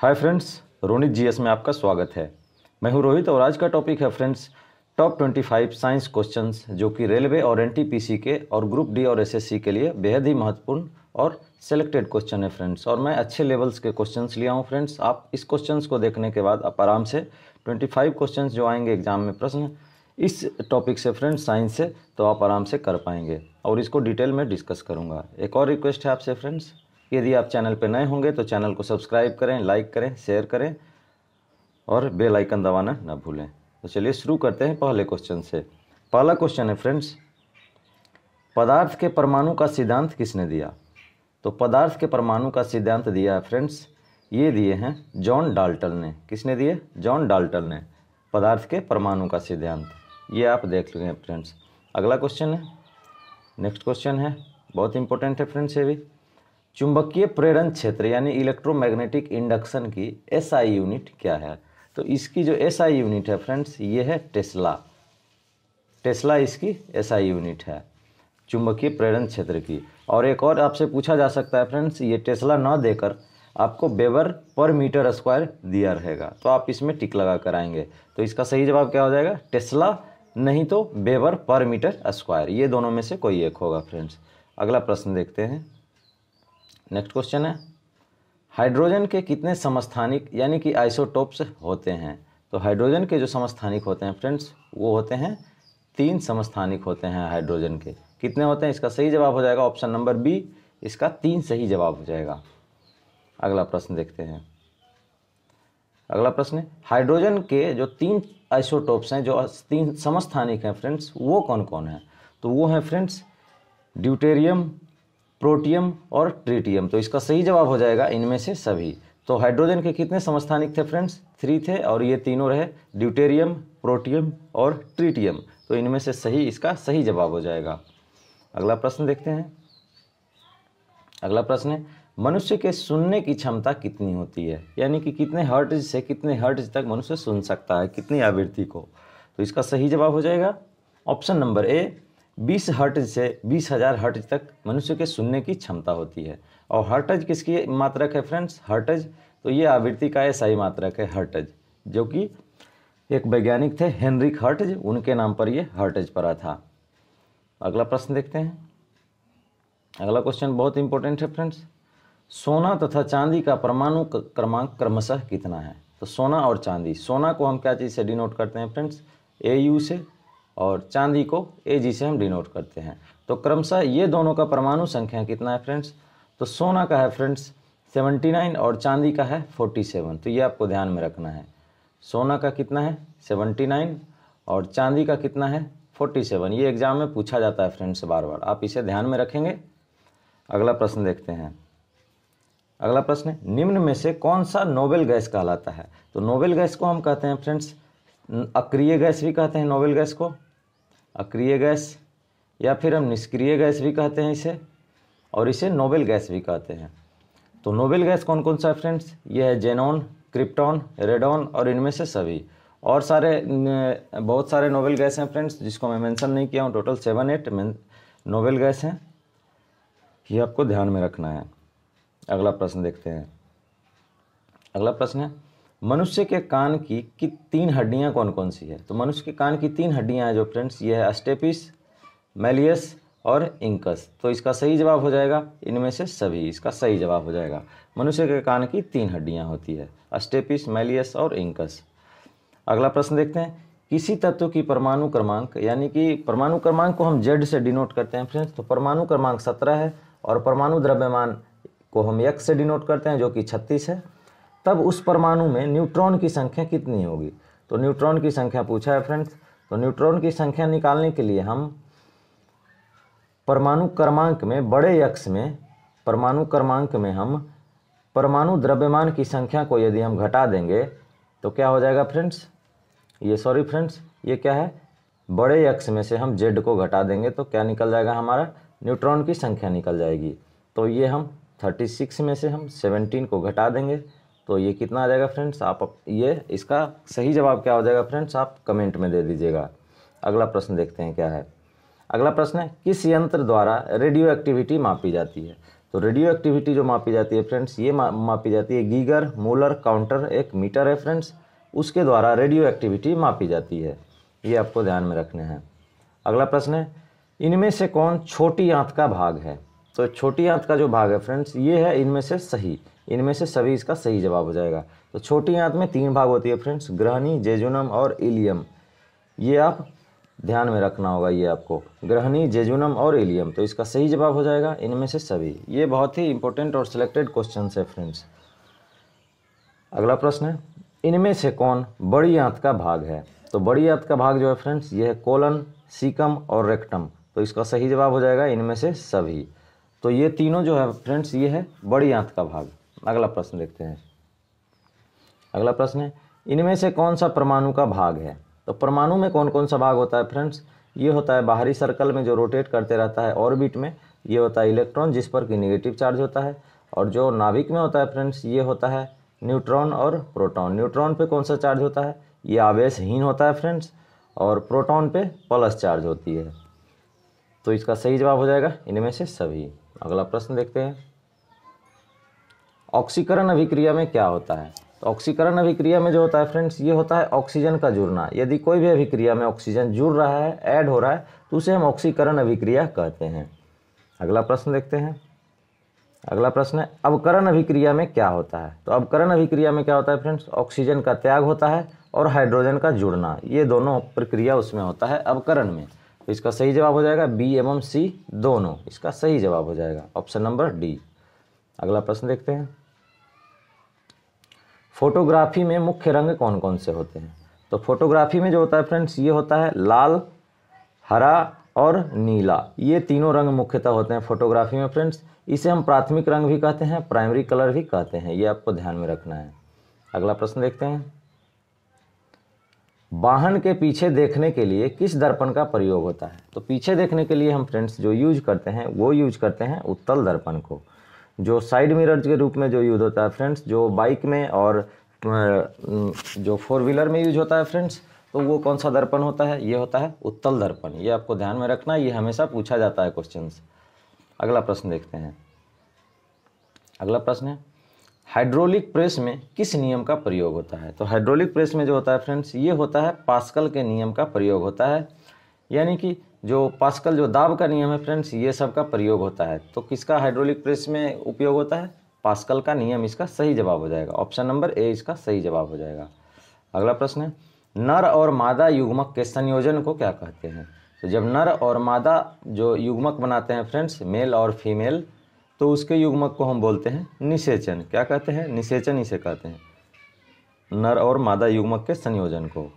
hi friends Ronit GS में आपका स्वागत है मैं हूं रोहित और आज का टॉपिक है फ्रेंड्स टॉप 25 साइंस क्वेश्चंस जो कि रेलवे और एनटीपीसी के और ग्रुप डी और एसएससी के लिए बेहद ही महत्वपूर्ण और सेलेक्टेड क्वेश्चन है फ्रेंड्स और मैं अच्छे लेवल्स के क्वेश्चन लिया हूँ फ्रेंड्स आप इस क्वेश्चन को देखने के बाद आप आराम से ट्वेंटी फाइव जो आएंगे एग्जाम में प्रश्न इस टॉपिक से फ्रेंड्स साइंस से तो आप आराम से कर पाएंगे और इसको डिटेल में डिस्कस करूँगा एक और रिक्वेस्ट है आपसे फ्रेंड्स यदि आप चैनल पर नए होंगे तो चैनल को सब्सक्राइब करें लाइक करें शेयर करें और बेल आइकन दबाना ना भूलें तो चलिए शुरू करते हैं पहले क्वेश्चन से पहला क्वेश्चन है फ्रेंड्स पदार्थ के परमाणु का सिद्धांत किसने दिया तो पदार्थ के परमाणु का सिद्धांत दिया है फ्रेंड्स ये दिए हैं जॉन डाल्टन ने किसने दिए जॉन डाल्टन ने पदार्थ के परमाणु का सिद्धांत ये आप देख लेंगे फ्रेंड्स अगला क्वेश्चन है नेक्स्ट क्वेश्चन है बहुत इंपॉर्टेंट है फ्रेंड्स ये भी चुंबकीय प्रेरण क्षेत्र यानी इलेक्ट्रोमैग्नेटिक इंडक्शन की एस यूनिट क्या है तो इसकी जो एस यूनिट है फ्रेंड्स ये है टेस्ला टेस्ला इसकी एस यूनिट है चुंबकीय प्रेरण क्षेत्र की और एक और आपसे पूछा जा सकता है फ्रेंड्स ये टेस्ला ना देकर आपको बेबर पर मीटर स्क्वायर दिया रहेगा तो आप इसमें टिक लगा कर आएंगे तो इसका सही जवाब क्या हो जाएगा टेस्ला नहीं तो बेबर पर मीटर स्क्वायर ये दोनों में से कोई एक होगा फ्रेंड्स अगला प्रश्न देखते हैं नेक्स्ट क्वेश्चन है हाइड्रोजन के कितने समस्थानिक यानी कि आइसोटोप्स होते हैं तो हाइड्रोजन के जो समस्थानिक होते हैं फ्रेंड्स वो होते हैं तीन समस्थानिक होते हैं हाइड्रोजन के कितने होते हैं इसका सही जवाब हो जाएगा ऑप्शन नंबर बी इसका तीन सही जवाब हो जाएगा अगला प्रश्न देखते हैं अगला प्रश्न हाइड्रोजन के जो तीन आइसोटोप्स हैं जो तीन समस्थानिक हैं फ्रेंड्स वो कौन कौन हैं तो वो हैं फ्रेंड्स ड्यूटेरियम प्रोटियम और ट्रिटियम तो इसका सही जवाब हो जाएगा इनमें से सभी तो हाइड्रोजन के कितने समस्थानिक थे फ्रेंड्स थ्री थे और ये तीनों रहे ड्यूटेरियम प्रोटियम और ट्रिटियम तो इनमें से सही इसका सही जवाब हो जाएगा अगला प्रश्न देखते हैं अगला प्रश्न है मनुष्य के सुनने की क्षमता कितनी होती है यानी कि कितने हर्ट से कितने हर्ट तक मनुष्य सुन सकता है कितनी आवृत्ति को तो इसका सही जवाब हो जाएगा ऑप्शन नंबर ए बीस हर्ट से बीस हज़ार हर्ट तक मनुष्य के सुनने की क्षमता होती है और हर्टज किसकी मात्रक है फ्रेंड्स हर्टज तो ये आवृत्ति का ऐसा ही मात्रक है हर्टज जो कि एक वैज्ञानिक थे हेनरिक हर्टज उनके नाम पर ये हर्टज पड़ा था अगला प्रश्न देखते हैं अगला क्वेश्चन बहुत इंपॉर्टेंट है फ्रेंड्स सोना तथा चांदी का परमाणु क्रमांक क्रमशः कितना है तो सोना और चांदी सोना को हम क्या चीज़ से डिनोट करते हैं फ्रेंड्स ए यू से और चांदी को ए जी से हम डिनोट करते हैं तो क्रमशः ये दोनों का परमाणु संख्या कितना है फ्रेंड्स तो सोना का है फ्रेंड्स 79 और चांदी का है 47 तो ये आपको ध्यान में रखना है सोना का कितना है 79 और चांदी का कितना है 47 ये एग्ज़ाम में पूछा जाता है फ्रेंड्स बार बार आप इसे ध्यान में रखेंगे अगला प्रश्न देखते हैं अगला प्रश्न निम्न में से कौन सा नोबेल गैस कहलाता है तो नोबेल गैस को हम कहते हैं फ्रेंड्स अक्रिय गैस भी कहते हैं नोबेल गैस को अक्रिय गैस या फिर हम निष्क्रिय गैस भी कहते हैं इसे और इसे नोबेल गैस भी कहते हैं तो नोबेल गैस कौन कौन सा है फ्रेंड्स ये है जेनॉन क्रिप्टॉन रेडॉन और इनमें से सभी और सारे बहुत सारे नोबेल गैस हैं फ्रेंड्स जिसको मैं मेंशन नहीं किया हूँ total seven eight noble gas हैं ये आपको ध्यान में रखना है अगला प्रश्न देखते हैं अगला प्रश्न है मनुष्य के कान की कि तीन हड्डियाँ कौन कौन सी है तो मनुष्य के कान की तीन हड्डियाँ हैं जो फ्रेंड्स ये है अस्टेपिस मेलियस और इंकस तो इसका सही जवाब हो जाएगा इनमें से सभी इसका सही जवाब हो जाएगा मनुष्य के कान की तीन हड्डियाँ होती है अस्टेपिस मेलियस और इंकस अगला प्रश्न देखते हैं किसी तत्व की परमाणु क्रमांक यानी कि परमाणु क्रमांक को हम जेड से डिनोट करते हैं फ्रेंड्स तो परमाणु क्रमांक सत्रह है और परमाणु द्रव्यमान को हम यक्स से डिनोट करते हैं जो कि छत्तीस है तब उस परमाणु में न्यूट्रॉन की संख्या कितनी होगी तो न्यूट्रॉन की संख्या पूछा है फ्रेंड्स तो न्यूट्रॉन की संख्या निकालने के लिए हम परमाणु क्रमांक में बड़े यक्ष में परमाणु क्रमांक में हम परमाणु द्रव्यमान की संख्या को यदि हम घटा देंगे तो क्या हो जाएगा फ्रेंड्स ये सॉरी फ्रेंड्स ये क्या है बड़े यक्ष में से हम जेड को घटा देंगे तो क्या निकल जाएगा हमारा न्यूट्रॉन की संख्या निकल जाएगी तो ये हम 36 में से हम 17 को घटा देंगे तो ये कितना आ जाएगा फ्रेंड्स आप ये इसका सही जवाब क्या हो जाएगा फ्रेंड्स आप कमेंट में दे दीजिएगा अगला प्रश्न देखते हैं क्या है अगला प्रश्न है किस यंत्र द्वारा रेडियो एक्टिविटी मापी जाती है तो रेडियो एक्टिविटी जो मापी जाती है फ्रेंड्स ये मा, मापी जाती है गीगर मोलर काउंटर एक मीटर है फ्रेंड्स उसके द्वारा रेडियो एक्टिविटी मापी जाती है ये आपको ध्यान में रखने हैं अगला प्रश्न है इनमें से कौन छोटी आंत का भाग है तो छोटी आंत का जो भाग है फ्रेंड्स ये है इनमें से सही इनमें से सभी इसका सही जवाब हो जाएगा तो छोटी आंत में तीन भाग होती है फ्रेंड्स ग्रहणी जेजुनम और इलियम ये आप ध्यान में रखना होगा ये आपको ग्रहणी जेजुनम और एलियम तो इसका सही जवाब हो जाएगा इनमें से सभी ये बहुत ही इंपॉर्टेंट और सिलेक्टेड क्वेश्चन है फ्रेंड्स अगला प्रश्न है इनमें से कौन बड़ी आंत का भाग है तो बड़ी आंत का भाग जो है फ्रेंड्स ये है कोलन सीकम और रेक्टम तो इसका सही जवाब हो जाएगा इनमें से सभी तो ये तीनों जो है फ्रेंड्स ये है बड़ी आंत का भाग अगला प्रश्न देखते हैं अगला प्रश्न है इनमें से कौन सा परमाणु का भाग है तो परमाणु में कौन कौन सा भाग होता है फ्रेंड्स ये होता है बाहरी सर्कल में जो रोटेट करते रहता है ऑर्बिट में ये होता है इलेक्ट्रॉन जिस पर कि निगेटिव चार्ज होता है और जो नाभिक में होता है फ्रेंड्स ये होता है न्यूट्रॉन और प्रोटॉन न्यूट्रॉन पे कौन सा चार्ज होता है ये आवेशहीन होता है फ्रेंड्स और प्रोटॉन पे प्लस चार्ज होती है तो इसका सही जवाब हो जाएगा इनमें से सभी अगला प्रश्न देखते हैं ऑक्सीकरण अभिक्रिया में क्या होता है तो ऑक्सीकरण अभिक्रिया में जो होता है फ्रेंड्स ये होता है ऑक्सीजन का जुड़ना यदि कोई भी अभिक्रिया में ऑक्सीजन जुड़ रहा है ऐड हो रहा है तो उसे हम ऑक्सीकरण अभिक्रिया कहते हैं अगला प्रश्न देखते हैं अगला प्रश्न है अवकरण अभिक्रिया में क्या होता है तो अवकरण अभिक्रिया में क्या होता है फ्रेंड्स ऑक्सीजन का त्याग होता है और हाइड्रोजन का जुड़ना ये दोनों प्रक्रिया उसमें होता है अवकरण में तो इसका सही जवाब हो जाएगा बी एवं सी दोनों इसका सही जवाब हो जाएगा ऑप्शन नंबर डी अगला प्रश्न देखते हैं फोटोग्राफी में मुख्य रंग कौन कौन से होते हैं तो फोटोग्राफी में जो होता है फ्रेंड्स ये होता है लाल हरा और नीला ये तीनों रंग मुख्यतः होते हैं फोटोग्राफी में फ्रेंड्स इसे हम प्राथमिक रंग भी कहते हैं प्राइमरी कलर भी कहते हैं ये आपको ध्यान में रखना है अगला प्रश्न देखते हैं वाहन के पीछे देखने के लिए किस दर्पण का प्रयोग होता है तो पीछे देखने के लिए हम फ्रेंड्स जो यूज करते हैं वो यूज करते हैं उत्तल दर्पण को जो साइड मिरर्स के रूप में जो यूज़ होता है फ्रेंड्स जो बाइक में और जो फोर व्हीलर में यूज होता है फ्रेंड्स तो वो कौन सा दर्पण होता है ये होता है उत्तल दर्पण ये आपको ध्यान में रखना ये हमेशा पूछा जाता है क्वेश्चन अगला प्रश्न देखते हैं अगला प्रश्न है हाइड्रोलिक प्रेस में किस नियम का प्रयोग होता है तो हाइड्रोलिक प्रेस में जो होता है फ्रेंड्स ये होता है पास्कल के नियम का प्रयोग होता है यानी कि जो पास्कल जो दाब का नियम है फ्रेंड्स ये सब का प्रयोग होता है तो किसका हाइड्रोलिक प्रेस में उपयोग होता है पास्कल का नियम इसका सही जवाब हो जाएगा ऑप्शन नंबर ए इसका सही जवाब हो जाएगा अगला प्रश्न है नर और मादा युग्मक के संयोजन को क्या कहते हैं तो जब नर और मादा जो युग्मक बनाते हैं फ्रेंड्स मेल और फीमेल तो उसके युग्मक को हम बोलते हैं निषेचन क्या कहते हैं निषेचन इसे कहते हैं नर और मादा युग्मक के संयोजन को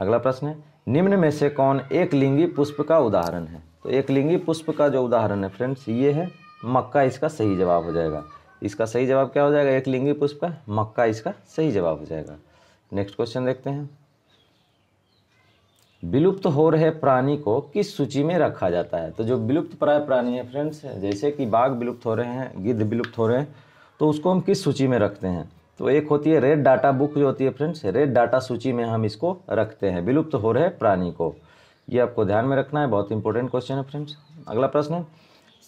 अगला प्रश्न है निम्न में से कौन एक लिंगी पुष्प का उदाहरण है तो एक लिंगी पुष्प का जो उदाहरण है फ्रेंड्स ये है मक्का इसका सही जवाब हो जाएगा इसका सही जवाब क्या हो जाएगा एक लिंगी पुष्प का मक्का इसका सही जवाब हो जाएगा नेक्स्ट क्वेश्चन देखते हैं विलुप्त हो रहे प्राणी को किस सूची में रखा जाता है तो जो विलुप्त प्राय प्राणी है फ्रेंड्स जैसे कि बाघ विलुप्त हो रहे हैं गिद्ध विलुप्त हो रहे हैं तो उसको हम किस सूची में रखते हैं तो एक होती है रेड डाटा बुक जो होती है फ्रेंड्स रेड डाटा सूची में हम इसको रखते हैं विलुप्त हो रहे प्राणी को ये आपको ध्यान में रखना है बहुत इंपॉर्टेंट क्वेश्चन है फ्रेंड्स अगला प्रश्न है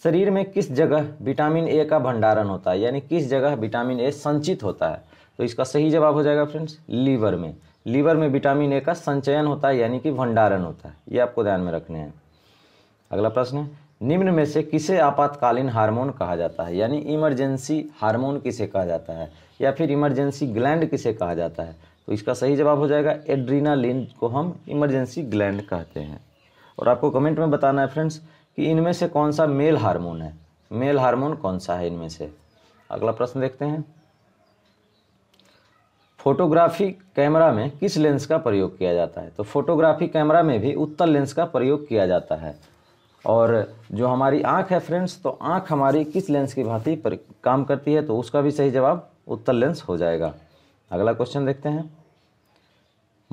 शरीर में किस जगह विटामिन ए का भंडारण होता है यानी किस जगह विटामिन ए संचित होता है तो इसका सही जवाब हो जाएगा फ्रेंड्स लीवर में लीवर में विटामिन ए का संचयन होता है यानी कि भंडारण होता है ये आपको ध्यान में रखने हैं अगला प्रश्न है निम्न में से किसे आपातकालीन हार्मोन कहा जाता है यानी इमरजेंसी हार्मोन किसे कहा जाता है या फिर इमरजेंसी ग्लैंड किसे कहा जाता है तो इसका सही जवाब हो जाएगा एड्रीनालिन को हम इमरजेंसी ग्लैंड कहते हैं और आपको कमेंट में बताना है फ्रेंड्स कि इनमें से कौन सा मेल हार्मोन है मेल हार्मोन कौन सा है इनमें से अगला प्रश्न देखते हैं फोटोग्राफी कैमरा में किस लेंस का प्रयोग किया जाता है तो फोटोग्राफी कैमरा में भी उत्तल लेंस का प्रयोग किया जाता है और जो हमारी आँख है फ्रेंड्स तो आँख हमारी किस लेंस की भांति पर काम करती है तो उसका भी सही जवाब उत्तर लेंस हो जाएगा अगला क्वेश्चन देखते हैं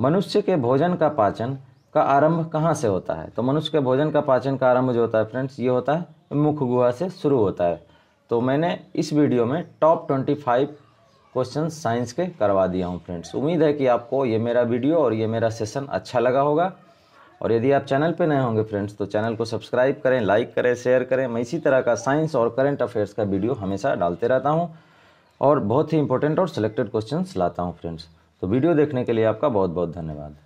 मनुष्य के भोजन का पाचन का आरंभ कहाँ से होता है तो मनुष्य के भोजन का पाचन का आरंभ जो होता है फ्रेंड्स ये होता है मुख गुहा से शुरू होता है तो मैंने इस वीडियो में top twenty five question science के करवा दिया हूँ फ्रेंड्स उम्मीद है कि आपको ये मेरा वीडियो और ये मेरा सेशन अच्छा लगा होगा और यदि आप चैनल पर नए होंगे फ्रेंड्स तो चैनल को सब्सक्राइब करें लाइक करें शेयर करें मैं इसी तरह का साइंस और करंट अफेयर्स का वीडियो हमेशा डालते रहता हूँ और बहुत ही इंपॉर्टेंट और सिलेक्टेड क्वेश्चंस लाता हूँ फ्रेंड्स तो वीडियो देखने के लिए आपका बहुत बहुत धन्यवाद